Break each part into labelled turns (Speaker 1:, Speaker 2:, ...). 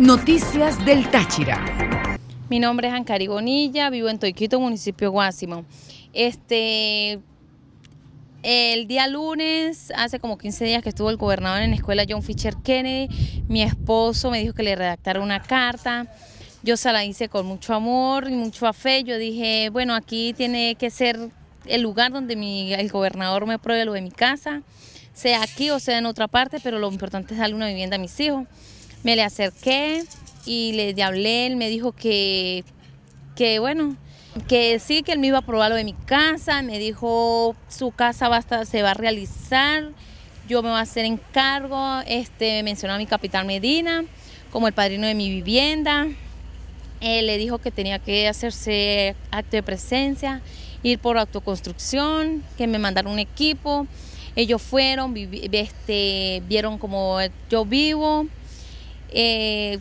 Speaker 1: Noticias del Táchira. Mi nombre es Ancari Bonilla, vivo en Toiquito, municipio Guásimo. Este, el día lunes, hace como 15 días que estuvo el gobernador en la escuela John Fisher Kennedy, mi esposo me dijo que le redactara una carta. Yo se la hice con mucho amor y mucho fe Yo dije, bueno, aquí tiene que ser el lugar donde el gobernador me apruebe lo de mi casa, sea aquí o sea en otra parte, pero lo importante es darle una vivienda a mis hijos. Me le acerqué y le hablé, él me dijo que, que bueno, que sí, que él me iba a probar lo de mi casa, me dijo su casa se va a realizar, yo me voy a hacer encargo, este, mencionó a mi capital Medina como el padrino de mi vivienda, él le dijo que tenía que hacerse acto de presencia, ir por autoconstrucción, que me mandaron un equipo, ellos fueron, este, vieron como yo vivo, eh,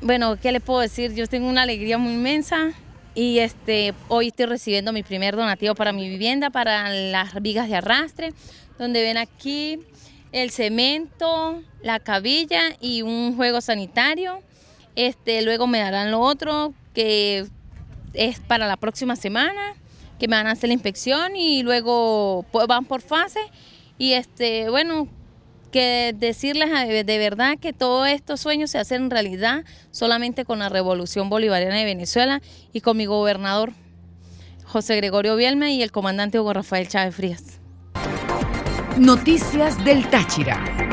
Speaker 1: bueno, ¿qué le puedo decir? Yo tengo una alegría muy inmensa y este, hoy estoy recibiendo mi primer donativo para mi vivienda, para las vigas de arrastre, donde ven aquí el cemento, la cabilla y un juego sanitario. Este, luego me darán lo otro que es para la próxima semana, que me van a hacer la inspección y luego van por fase. Y este, bueno, que decirles eh, de verdad que todos estos sueños se hacen realidad solamente con la revolución bolivariana de Venezuela y con mi gobernador José Gregorio Bielme y el comandante Hugo Rafael Chávez Frías. Noticias del Táchira.